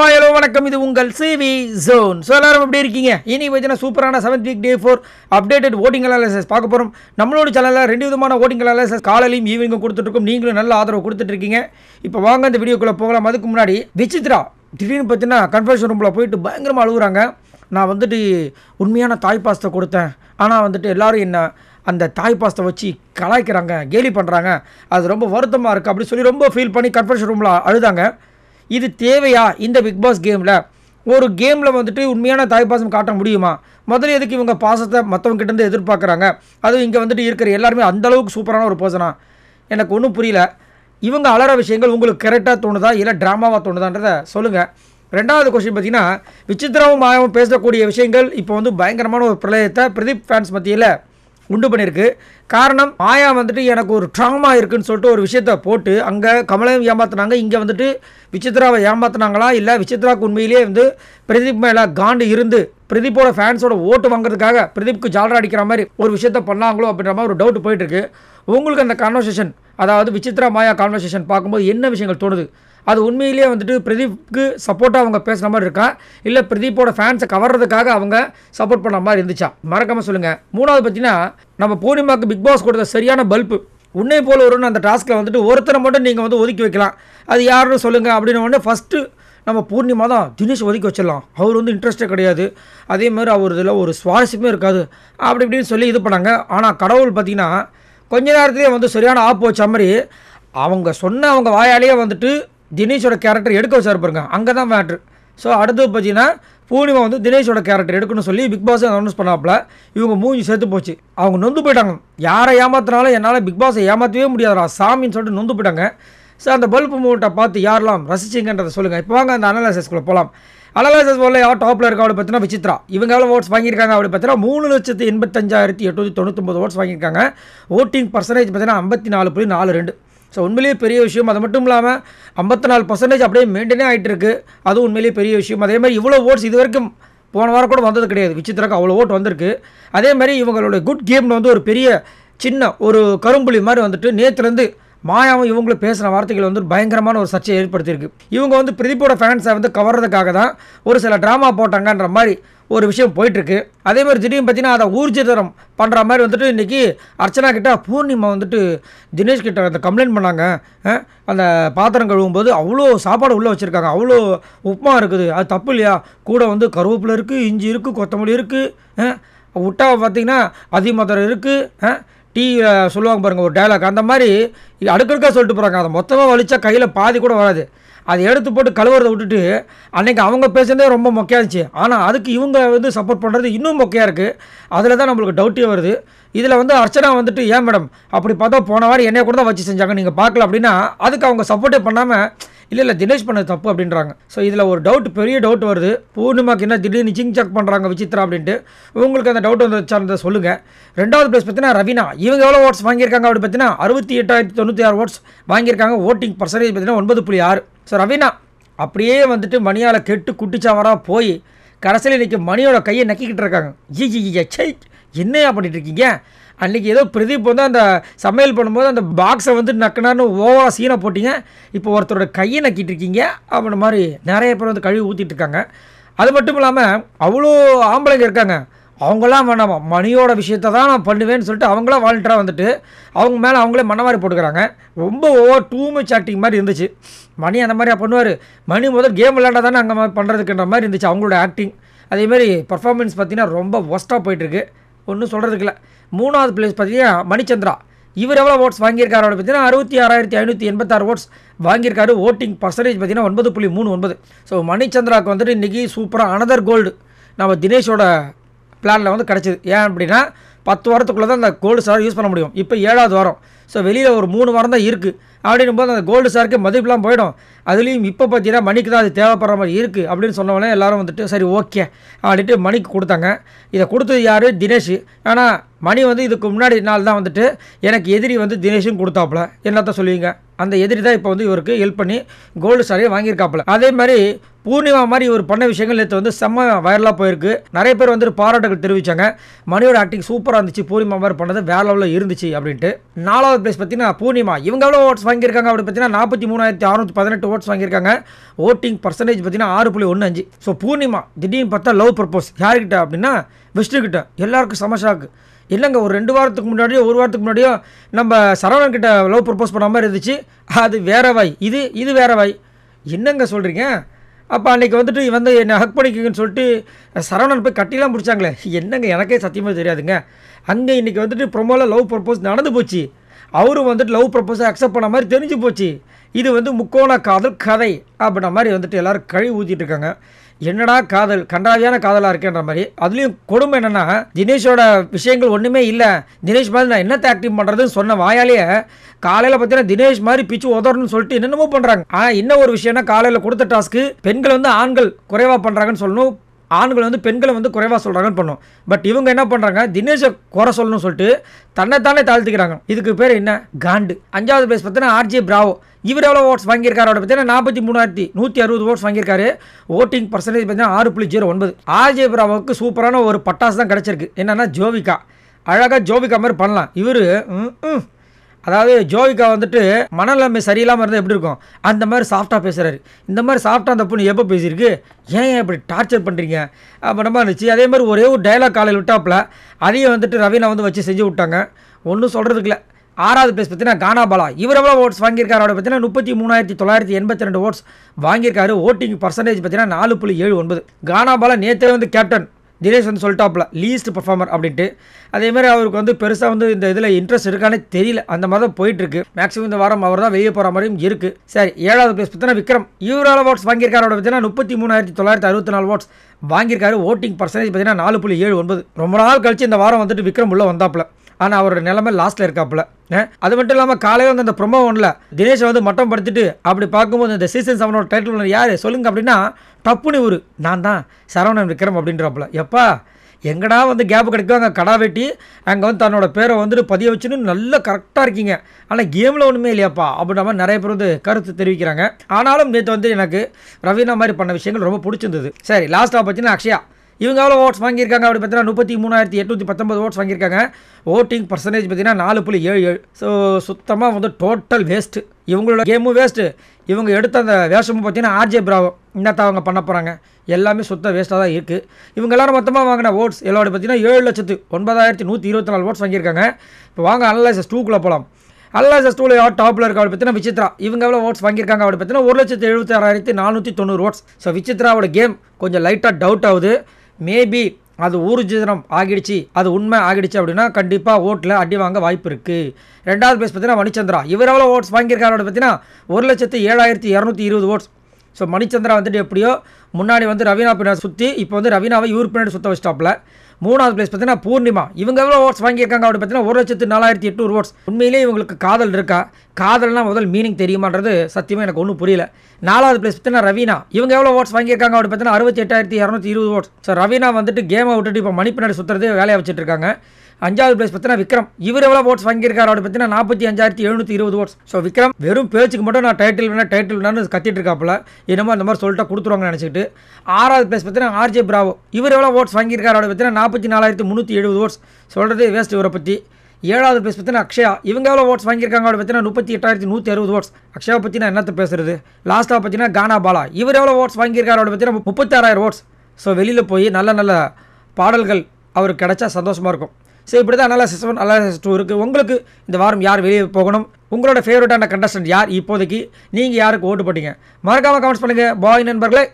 hello வணக்கம் இது உங்கள் சிவி ஜோன் ஸோ எல்லாரும் எப்படி இருக்கீங்க இனி பார்த்தீங்கன்னா சூப்பரான seventh week day four updated voting analysis பார்க்க போகிறோம் நம்மளோட சேனலில் ரெண்டு விதமான ஓட்டிங் அலாலிசஸ் காலையிலையும் ஈவினிங்கும் கொடுத்துட்ருக்கும் நீங்களும் நல்ல ஆதரவு கொடுத்துட்ருக்கீங்க இப்போ வாங்க இந்த வீடியோக்குள்ளே போகலாம் அதுக்கு முன்னாடி விசித்ரா திடீர்னு பார்த்தீங்கன்னா கன்ஃபர்ஷன் ரூமில் போயிட்டு பயங்கரமாக அழுகுறாங்க நான் வந்துட்டு உண்மையான தாய் பாஸ்தை கொடுத்தேன் ஆனால் வந்துட்டு எல்லோரும் என்ன அந்த தாய் பாஸ்தை வச்சு கலாய்க்கிறாங்க கேலி பண்ணுறாங்க அது ரொம்ப வருத்தமாக இருக்குது அப்படி சொல்லி ரொம்ப ஃபீல் பண்ணி கன்ஃபர்ஷன் ரூமில் அழுதாங்க இது தேவையா இந்த பிக் பாஸ் கேமில் ஒரு கேமில் வந்துட்டு உண்மையான தாய்ப்பாசம் காட்ட முடியுமா முதல்ல எதுக்கு இவங்க பாசத்தை மற்றவங்க இருந்து எதிர்பார்க்குறாங்க அதுவும் இங்கே வந்துட்டு இருக்கிற எல்லாருமே அந்தளவுக்கு சூப்பரான ஒரு பர்சனாக எனக்கு ஒன்றும் புரியல இவங்க அலற விஷயங்கள் உங்களுக்கு கரெக்டாக தோணுதா இல்லை ட்ராமாவாக தோணுதான்றதை சொல்லுங்கள் ரெண்டாவது கொஸ்டின் பார்த்தீங்கன்னா விசித்திரமும் மாயமும் பேசக்கூடிய விஷயங்கள் இப்போ வந்து பயங்கரமான ஒரு பிரளயத்தை பிரதீப் ஃபேன்ஸ் மத்தியில் உண்டு பண்ணியிருக்கு காரணம் மாயா வந்துட்டு எனக்கு ஒரு ட்ராமா இருக்குதுன்னு சொல்லிட்டு ஒரு விஷயத்த போட்டு அங்கே கமலையும் ஏமாத்தினாங்க இங்கே வந்துட்டு விசித்ராவை ஏமாத்தினாங்களா இல்லை விசித்ராவுக்கு உண்மையிலேயே வந்து பிரதீப் மேலே காண்டு இருந்து பிரதீப்போட ஃபேன்ஸோட ஓட்டு வாங்குறதுக்காக பிரதீப்க்கு ஜாலரா அடிக்கிற மாதிரி ஒரு விஷயத்த பண்ணாங்களோ அப்படின்ற மாதிரி ஒரு டவுட் போயிட்டு இருக்கு உங்களுக்கு அந்த கான்வர்சேஷன் அதாவது விசித்ரா மாயா கான்வர்சேஷன் பார்க்கும்போது என்ன விஷயங்கள் தோணுது அது உண்மையிலேயே வந்துட்டு பிரதீப்க்கு சப்போர்ட்டாக அவங்க பேசுகிற மாதிரி இருக்கா இல்லை பிரதீப்போட ஃபேன்ஸை கவர்றதுக்காக அவங்க சப்போர்ட் பண்ண மாதிரி இருந்துச்சா மறக்காமல் சொல்லுங்கள் மூணாவது பார்த்தீங்கன்னா நம்ம பூர்ணிமாவுக்கு பிக் பாஸ் கொடுத்த சரியான பல்பு உன்னை போல ஒருன்னு அந்த டாஸ்கில் வந்துட்டு ஒருத்தரை மட்டும் நீங்கள் வந்து ஒதுக்கி வைக்கலாம் அது யாருன்னு சொல்லுங்கள் அப்படின்னு ஒன்று ஃபஸ்ட்டு நம்ம பூர்ணிமா தான் தினேஷ் ஒதுக்கி வச்சிடலாம் அவர் வந்து இன்ட்ரெஸ்ட்டே கிடையாது அதே மாதிரி அவர் இதில் ஒரு சுவாரஸ்யமே இருக்காது அப்படி இப்படின்னு சொல்லி இது பண்ணாங்க ஆனால் கடவுள் பார்த்திங்கன்னா கொஞ்ச நேரத்துலேயே வந்து சரியான ஆப் வச்ச மாதிரி அவங்க சொன்ன அவங்க வாயாலேயே வந்துட்டு தினேஷோட கேரக்டர் எடுக்க வச்சார் பாருங்க அங்கே தான் மேட்ரு ஸோ அடுத்து பார்த்தீங்கன்னா பூர்ணிமா வந்து தினேஷோட கேரக்டர் எடுக்கணும்னு சொல்லி பிக் பாஸ் அனௌன்ஸ் பண்ணாப்புல இவங்க மூஞ்சி சேர்த்து போச்சு அவங்க நொந்து போயிட்டாங்க யாரை ஏமாத்தினாலும் என்னால் பிக் பாஸை ஏமாற்றவே முடியாதுடா சாமின்னு சொல்லிட்டு நொந்து போயிட்டாங்க ஸோ அந்த பல்ப் மூமெண்ட்டை பார்த்து யாரெல்லாம் ரசிச்சிங்கன்றதை சொல்லுங்கள் இப்போ வாங்க அந்த அனலைசஸ்க்குள்ளே போகலாம் அனலைசஸ் போல யார் டாப்பில் இருக்கா அப்படி பார்த்தீங்கன்னா விசித்ரா இவங்க எவ்வளோ ஓட்ஸ் வாங்கியிருக்காங்க அப்படி பார்த்தீங்கன்னா மூணு லட்சத்து எண்பத்தஞ்சாயிரத்தி எட்நூற்றி தொண்ணூத்தொம்பது ஓட்ஸ் வாங்கியிருக்காங்க ஓட்டிங் பர்சன்டேஜ் பார்த்தீங்கன்னா ஐம்பத்தி நாலு புள்ளி நாலு ரெண்டு ஸோ உண்மையிலேயே பெரிய விஷயம் அது மட்டும் இல்லாமல் ஐம்பத்தி நாலு பர்சன்டேஜ் அப்படியே மெயின்டைனே ஆகிட்டு இருக்குது அதுவும் உண்மையிலேயே பெரிய விஷயம் அதே மாதிரி இவ்வளோ ஓட்ஸ் இது வரைக்கும் போன வாரம் கூட வந்தது கிடையாது விசித்திரக்கு அவ்வளோ ஓட்டு வந்திருக்கு அதே மாதிரி இவங்களோட குட் கேம்னு வந்து ஒரு பெரிய சின்ன ஒரு கரும்புலி மாதிரி வந்துட்டு நேற்றுலேருந்து மாயாவும் இவங்களும் பேசுகிற வார்த்தைகள் வந்து பயங்கரமான ஒரு சர்ச்சையை ஏற்படுத்தியிருக்கு இவங்க வந்து பிரதீப்போட ஃபேன்ஸை வந்து கவர்றதுக்காக தான் ஒரு சில ட்ராமா போட்டாங்கன்ற மாதிரி ஒரு விஷயம் போயிட்டுருக்கு அதே மாதிரி திடீர்னு பார்த்தீங்கன்னா அதை ஊர்ஜிதரம் பண்ணுற மாதிரி வந்துட்டு இன்றைக்கி அர்ச்சனா கிட்டே பூர்ணிமா வந்துட்டு தினேஷ் கிட்ட அந்த கம்ப்ளைண்ட் பண்ணாங்க அந்த பாத்திரம் கழுவும் போது அவ்வளோ சாப்பாடு உள்ளே வச்சுருக்காங்க அவ்வளோ உப்புமா இருக்குது அது தப்பு இல்லையா கூட வந்து கருவேப்பில் இருக்குது இஞ்சி இருக்குது கொத்தமல்லி இருக்குது விட்டா பார்த்திங்கன்னா அதிமதுரம் இருக்குது டீ சொல்லுவாங்க பாருங்கள் ஒரு டைலாக் அந்த மாதிரி அடுக்கடுக்காக சொல்லிட்டு போகிறாங்க அதை மொத்தமாக வலிச்சா கையில் பாதி கூட வராது அதை எடுத்து போட்டு கழுவுறதை விட்டுட்டு அன்றைக்கி அவங்க பேசுனதே ரொம்ப மொக்கையாக இருந்துச்சு ஆனால் அதுக்கு இவங்க வந்து சப்போர்ட் பண்ணுறது இன்னும் மொக்கையாக இருக்குது அதில் தான் நம்மளுக்கு டவுட்டே வருது இதில் வந்து அர்ச்சனா வந்துட்டு ஏன் மேடம் அப்படி பார்த்தா போன வாரம் என்னைய கூட தான் வச்சு செஞ்சாங்க நீங்கள் பார்க்கல அப்படின்னா அதுக்கு அவங்க சப்போர்ட்டே பண்ணாமல் இல்லை இல்லை தினேஷ் பண்ணது தப்பு அப்படின்றாங்க ஸோ இதில் ஒரு டவுட் பெரிய டவுட் வருது பூர்ணிமாக்கு என்ன திடீர்னு சிங் சாக் பண்ணுறாங்க விசித்ரா அப்படின்ட்டு உங்களுக்கு அந்த டவுட் வந்து வச்சார்ந்த சொல்லுங்கள் ரெண்டாவது பிளேஸ் பார்த்தீங்கன்னா ரவினா இவங்க எவ்வளோ ஓட்ஸ் வாங்கியிருக்காங்க அப்படி பார்த்தீங்கன்னா அறுபத்தி எட்டாயிரத்தி தொண்ணூற்றி ஆறு ஓட்ஸ் வாங்கியிருக்காங்க ஓட்டிங் பர்சன்டேஜ் பார்த்தீங்கன்னா ஒன்பது புள்ளி ஆறு ஸோ ரவினா அப்படியே வந்துட்டு மணியால் கெட்டு குட்டிச்சாவராக போய் கடைசியில் இன்றைக்கி மணியோட கையை நக்கிக்கிட்டு இருக்காங்க ஜி ஜி ஜி என்னையா பண்ணிட்டு இருக்கீங்க அன்றைக்கி ஏதோ பிரதீப் வந்து அந்த சமையல் பண்ணும்போது அந்த பாக்ஸை வந்து நக்கனான்னு ஓவராக சீனை போட்டிங்க இப்போ ஒருத்தரோட கையை நக்கிட்டு இருக்கீங்க அப்படின்ற மாதிரி நிறைய பேர் வந்து கழுவி ஊற்றிட்டு அது மட்டும் இல்லாமல் அவ்வளோ ஆம்பளைங்க இருக்காங்க அவங்களாம் வேணாமா மணியோட விஷயத்தை தான் நான் பண்ணுவேன்னு சொல்லிட்டு அவங்களாம் வாலண்டராக வந்துட்டு அவங்க மேலே அவங்களே மண்ணமாரி போட்டுக்கிறாங்க ரொம்ப ஓவர் டூ மச் ஆக்டிங் மாதிரி இருந்துச்சு மணி அந்த மாதிரி பண்ணுவார் மணி முதல் கேம் விளையாண்டா தானே அங்கே மாதிரி பண்ணுறதுக்குன்ற மாதிரி இருந்துச்சு அவங்களோட ஆக்டிங் அதேமாதிரி பர்ஃபார்மன்ஸ் பார்த்திங்கன்னா ரொம்ப ஒஸ்ட்டாக போயிட்டுருக்கு ஒன்றும் சொல்கிறதுக்கு இல்லை மூணாவது பிளேஸ் பார்த்தீங்கன்னா மணிச்சந்திரா இவர் எவ்வளோ ஓட்ஸ் வாங்கியிருக்காரு அப்படின்னு பார்த்தீங்கன்னா அறுபத்தி ஆறாயிரத்தி ஐநூற்றி எண்பத்தாறு ஓட்ஸ் வாங்கியிருக்காரு ஓட்டிங் பர்சன்டேஜ் பார்த்தீங்கன்னா ஒன்பது புள்ளி மூணு ஒன்பது ஸோ மணிச்சந்திராவுக்கு வந்துட்டு இன்றைக்கி சூப்பராக அனதர் கோல்டு நம்ம தினேஷோட பிளானில் வந்து கிடச்சிது ஏன் அப்படின்னா பத்து வாரத்துக்குள்ளே தான் அந்த கோல்டு சார் யூஸ் பண்ண முடியும் இப்போ ஏழாவது வாரம் ஸோ வெளியில் ஒரு மூணு வாரம் தான் இருக்குது அப்படின்னும் போது அந்த கோல்டு சாருக்கு மதிப்புலாம் போயிடும் அதுலேயும் இப்போ பார்த்தீங்கன்னா மணிக்கு தான் அது தேவைப்படுற மாதிரி இருக்குது அப்படின்னு சொன்னவொடனே எல்லோரும் வந்துட்டு சரி ஓகே அப்படின்ட்டு மணிக்கு கொடுத்தாங்க இதை கொடுத்தது யார் தினேஷ் ஆனால் மணி வந்து இதுக்கு முன்னாடி நாள் தான் வந்துட்டு எனக்கு எதிரி வந்து தினேஷும் கொடுத்தாப்புல என்னத்தான் சொல்லுவீங்க அந்த எதிரி தான் இப்போ வந்து இவருக்கு ஹெல்ப் பண்ணி கோல்டு சாரியை வாங்கியிருக்காப்புல அதே மாதிரி பூர்ணிமா மாதிரி இவர் பண்ண விஷயங்கள் நேற்று வந்து செம்ம வைரலாக போயிருக்கு நிறைய பேர் வந்துட்டு பாராட்டுகள் தெரிவித்தாங்க மணியோட ஆக்டிங் சூப்பராக இருந்துச்சு பூர்ணிமா மாதிரி பண்ணது வேற லெவலில் இருந்துச்சு அப்படின்ட்டு நாலாவது பிளேஸ் பார்த்தீங்கன்னா பூர்ணிமா இவங்க எவ்வளோ ஓட்ஸ் வாங்கியிருக்காங்க அப்படின்னு பார்த்தீங்கன்னா நாற்பத்தி மூணாயிரத்தி அறுநூற்றி பதினெட்டு ஓட்ஸ் வாங்கியிருக்காங்க ஓட்டிங் பர்சன்டேஜ் பார்த்தீங்கன்னா ஆறு புள்ளி ஒன்று அஞ்சு ஸோ பூர்ணிமா திடீர்னு பார்த்தா லவ் ப்ரப்போஸ் யாருக்கிட்ட அப்படின்னா விஷ்ணுக்கிட்ட எல்லாருக்கும் சமஷாக்கு இல்லைங்க ஒரு ரெண்டு வாரத்துக்கு முன்னாடியோ ஒரு வாரத்துக்கு முன்னாடியோ நம்ம சரவணன் கிட்ட லவ் ப்ரப்போஸ் பண்ண மாதிரி இருந்துச்சு அது வேற வாய் இது இது வேற வாய் என்னங்க சொல்கிறீங்க அப்போ அன்றைக்கி வந்துட்டு வந்து என்னை ஹக் பண்ணிக்கிங்கன்னு சொல்லிட்டு சரவணன் போய் கட்டிலாம் பிடிச்சாங்களே என்னங்க எனக்கே சத்தியமாக தெரியாதுங்க அங்கே இன்றைக்கி வந்துட்டு ப்ரொமோவில் லவ் ப்ரப்போஸ் நடந்து போச்சு அவரும் வந்துட்டு லவ் ப்ரப்போஸை அக்செப்ட் பண்ண மாதிரி தெரிஞ்சு போச்சு இது வந்து முக்கோண காதல் கதை அப்படின்ற மாதிரி வந்துட்டு எல்லோரும் கழி ஊற்றிட்டு இருக்காங்க என்னடா காதல் கண்டாவியான காதலாக இருக்கேன்ற மாதிரி அதுலேயும் கொடுமை என்னென்னா தினேஷோட விஷயங்கள் ஒன்றுமே இல்லை தினேஷ் மாதிரி நான் என்ன ஆக்டிவ் பண்ணுறதுன்னு சொன்ன வாயாலேயே காலையில் பார்த்தீங்கன்னா தினேஷ் மாதிரி பிச்சு உதறணும்னு சொல்லிட்டு என்னென்னமோ பண்ணுறாங்க ஆனால் இன்னும் ஒரு விஷயம்னா காலையில் கொடுத்த டாஸ்க்கு பெண்கள் வந்து ஆண்கள் குறைவாக பண்ணுறாங்கன்னு சொல்லணும் ஆண்களை வந்து பெண்களை வந்து குறைவாக சொல்கிறாங்கன்னு பண்ணோம் பட் இவங்க என்ன பண்ணுறாங்க தினேஷை குறை சொல்லணும் சொல்லிட்டு தன்னைத்தானே தாழ்த்திக்கிறாங்க இதுக்கு பேர் என்ன காண்டு அஞ்சாவது பிளேஸ் பார்த்தீங்கன்னா ஆர்ஜே பிராவோ இவர் எவ்வளோ ஓட்ஸ் வாங்கியிருக்காரு அவரை பார்த்தீங்கன்னா நாற்பத்தி மூணாயிரத்தி நூற்றி அறுபது ஓட்ஸ் வாங்கியிருக்காரு ஓட்டிங் பர்சன்டேஜ் பார்த்தீங்கன்னா ஆறு புள்ளி ஜீரோ ஒன்பது ஆர்ஜே பிராவோக்கு சூப்பரான ஒரு பட்டாசு தான் கிடச்சிருக்கு என்னென்னா ஜோவிகா அழகாக ஜோவிகா மாதிரி பண்ணலாம் இவர் அதாவது ஜோவிகா வந்துட்டு மனநிலைமை சரியில்லாமல் இருந்தால் எப்படி இருக்கும் அந்த மாதிரி சாஃப்டாக பேசுகிறாரு இந்த மாதிரி சாஃப்டாக அந்த பொண்ணு எப்போ பேசியிருக்கு ஏன் இப்படி டார்ச்சர் பண்ணுறீங்க அப்படமா இருந்துச்சு அதே மாதிரி ஒரே ஒரு டைலாக் காலையில் விட்டாப்பில் அதையும் வந்துட்டு ரவீனா வந்து வச்சு செஞ்சு விட்டாங்க ஒன்றும் சொல்கிறதுக்கு இல்லை ஆறாவது பிளேஸ் பார்த்தீங்கன்னா கானா பாலா இவர் எவ்வளோ ஓட்ஸ் வாங்கியிருக்காரு அவரை பார்த்தீங்கன்னா முப்பத்தி மூணாயிரத்தி தொள்ளாயிரத்தி எண்பத்தி ரெண்டு ஓட்ஸ் வாங்கியிருக்காரு ஓட்டிங் பர்சன்டேஜ் பார்த்தீங்கன்னா நாலு புள்ளி ஏழு ஒன்பது கானா பாலா நேற்றே வந்து கேப்டன் தினேஷ் வந்து சொல்லிட்டாப்ல லீஸ்ட் பர்ஃபார்மர் அப்படின்ட்டு அதேமாதிரி அவருக்கு வந்து பெருசாக வந்து இந்த இதில் இன்ட்ரெஸ்ட் இருக்கானே தெரியல அந்த மாதிரி தான் போயிட்டுருக்கு மேக்ஸிமம் இந்த வாரம் அவர் தான் வெளியே போகிற மாதிரியும் இருக்குது சரி ஏழாவது பிளேஸ் பார்த்தீங்கன்னா விக்ரம் இவரால் வாட்ஸ் வாங்கியிருக்காரு பார்த்தீங்கன்னா முப்பத்தி மூணாயிரத்தி தொள்ளாயிரத்தி அறுபத்தி நாலு வாட்ஸ் வாங்கியிருக்காரு ஓட்டிங் பர்சன்டேஜ் பார்த்தீங்கன்னா நாலு புள்ளி ஏழு ஒன்பது ரொம்ப நாள் கழிச்சு இந்த வாரம் வந்துட்டு விக்ரம் உள்ளே வந்தாப்பில் ஆனால் அவரோட நிலைமை லாஸ்ட்டில் இருக்காப்புல அது மட்டும் இல்லாமல் காலையில் வந்து அந்த ப்ரொமோ ஒன்றில் தினேஷை வந்து மட்டம் படுத்துட்டு அப்படி பார்க்கும்போது இந்த சீசன் செவனோட டைட்டில் யார் சொல்லுங்க அப்படின்னா டப்புனு ஊர் நான் தான் சரவணன் விக்ரம் அப்படின்றப்பல எப்பா எங்கடா வந்து கேப் கிடைக்கும் அங்கே கடா வெட்டி அங்கே வந்து தன்னோட பேரை வந்துட்டு பதிய வச்சுன்னு நல்லா கரெக்டாக இருக்கீங்க ஆனால் கேமில் ஒன்றுமே இல்லையாப்பா அப்படின்ற மாதிரி நிறைய பேர் வந்து கருத்து தெரிவிக்கிறாங்க ஆனாலும் நேற்று வந்து எனக்கு ரவீனா மாதிரி பண்ண விஷயங்கள் ரொம்ப பிடிச்சிருந்தது சரி லாஸ்ட்டாக பார்த்தீங்கன்னா அக்ஷயா இவங்க எவ்வளோ ஓட்ஸ் வாங்கியிருக்காங்க அப்படி பார்த்தீங்கன்னா முப்பத்தி மூணாயிரத்தி எட்நூற்றி பத்தொம்பது ஓட்ஸ் வாங்கியிருக்காங்க ஓட்டிங் பர்சன்டேஜ் பார்த்தீங்கன்னா நாலு புள்ளி ஏழு ஏழு ஸோ சுத்தமாக வந்து டோட்டல் வேஸ்ட்டு இவங்களோட கேமும் வேஸ்ட்டு இவங்க எடுத்த அந்த வேஷமும் பார்த்தீங்கன்னா ஆர்ஜே பிராவோ என்னத்தான் அவங்க பண்ண போகிறாங்க எல்லாமே சுத்த வேஸ்ட்டாக தான் இருக்குது இவங்க எல்லோரும் மொத்தமாக வாங்கின ஓட்ஸ் எல்லோரும் பார்த்தீங்கன்னா ஏழு லட்சத்து ஒன்பதாயிரத்தி நூற்றி இருபத்தி நாலு ஓட்ஸ் வாங்கியிருக்காங்க இப்போ வாங்க அனலைசஸ் டூக்குள்ளே போகலாம் அல்லாசஸ் டூவில் யார் டாப்பில் இருக்கா அப்படி பார்த்தீங்கன்னா விசித்ரா இவங்க எவ்வளோ ஓட்ஸ் வாங்கியிருக்காங்க அப்படி பார்த்தீங்கன்னா ஒரு லட்சத்து எழுபத்தாறாயிரத்தி நானூற்றி தொண்ணூறு ஓட்ஸ் ஸோ விசித்ராவோட கேம் கொஞ்சம் லைட்டாக டவுட் ஆகுது மேபி அது ஊர்ஜிதனம் ஆகிடுச்சு அது உண்மை ஆகிடுச்சு அப்படின்னா கண்டிப்பாக ஓட்டில் அடி வாங்க வாய்ப்பு இருக்குது ரெண்டாவது பிளேஸ் பார்த்தீங்கன்னா மணிச்சந்திரா இவர் எவ்வளோ ஓட்ஸ் வாங்கியிருக்காரோட பார்த்தீங்கன்னா ஒரு லட்சத்து ஏழாயிரத்தி இரநூத்தி இருபது ஓட்ஸ் ஸோ மணிச்சந்திரா வந்துட்டு எப்படியோ முன்னாடி வந்து ரவீனா பின்னாடி சுற்றி இப்போ வந்து ரவீனாவை இவர் பின்னாடி சுற்ற வச்சிட்டாப்ல மூணாவது பிளேஸ் பார்த்தீங்கன்னா பூர்ணிமா இவங்க எவ்வளோ ஓட்ஸ் வாங்கியிருக்காங்க அப்படி பார்த்தீங்கன்னா ஒரு லட்சத்து நாலாயிரத்தி எட்நூறு ஓட்ஸ் உண்மையிலேயே இவங்களுக்கு காதல் இருக்கா காதல்னால் முதல் மீனிங் தெரியுமான்றது சத்தியமாக எனக்கு ஒன்றும் புரியல நாலாவது பிளேஸ் பார்த்தீங்கன்னா ரவீனா இவங்க எவ்வளோ ஓட்ஸ் வாங்கியிருக்காங்க அப்படி பார்த்தீங்கன்னா அறுபத்தி எட்டாயிரத்தி இரநூத்தி இருபது ஓட்ஸ் ஸோ ரவீனா வந்துட்டு கேமை விட்டுட்டு இப்போ மணி பின்னாடி சுற்றுறது வேலையை வச்சுட்டு இருக்காங்க அஞ்சாவது பிளேஸ் பார்த்தீங்கன்னா விக்ரம் இவர் எவ்வளோ ஓட்ஸ் வாங்கியிருக்காரு அப்படி பார்த்தீங்கன்னா நாற்பத்தி அஞ்சாயிரத்தி எழுநூற்றி இருபது ஓட்ஸ் ஸோ விக்ரம் வெறும் பேச்சுக்கு மட்டும் நான் டைட்டில் வேணா டைட்டில் வேணான்னு கத்திட்டு இருக்காப்புல என்னமோ அந்த மாதிரி சொல்லிட்டு கொடுத்துருவாங்க நினச்சிக்கிட்டு ஆறாவது பிளேஸ் பார்த்தீங்கன்னா ஆர்ஜே பிராவோ இவர் எவ்வளோ ஓட்ஸ் வாங்கியிருக்காரு அவரை பார்த்தீங்கன்னா நாற்பத்தி நாலாயிரத்து முந்நூற்றி எழுபது ஓட்ஸ் சொல்கிறதே வேஸ்ட் இவரை பற்றி ஏழாவது பிளேஸ் பார்த்தீங்கன்னா அக்ஷயா இவங்க எவ்வளோ ஓட்ஸ் வாங்கியிருக்காங்க அவர் பார்த்தீங்கன்னா முப்பத்தி எட்டாயிரத்தி நூற்றி அறுபது ஓட்ஸ் அக்ஷயா நான் என்னத்தை பேசுறது லாஸ்ட்டாக பார்த்தீங்கன்னா கானா பாலா இவர் எவ்வளோ ஓட்ஸ் வாங்கியிருக்காரு அவர் பார்த்தீங்கன்னா முப்பத்தாறாயிரம் ஓட்ஸ் ஸோ வெளியில் போய் நல்ல நல்ல பாடல்கள் அவருக்கு கிடச்சா சந்தோஷமாக இருக்கும் ஸோ இப்படி தான் அனாலிசிஸ் ஒன் அனாலிசிஸ் டூ இருக்குது உங்களுக்கு இந்த வாரம் யார் வெளியே போகணும் உங்களோட ஃபேவரட்டான கண்டஸ்டன்ட் யார் இப்போதைக்கு நீங்கள் யாருக்கு ஓட்டு போட்டீங்க மறக்காமல் கமெண்ட்ஸ் பண்ணுங்கள் பாய் நண்பர்களே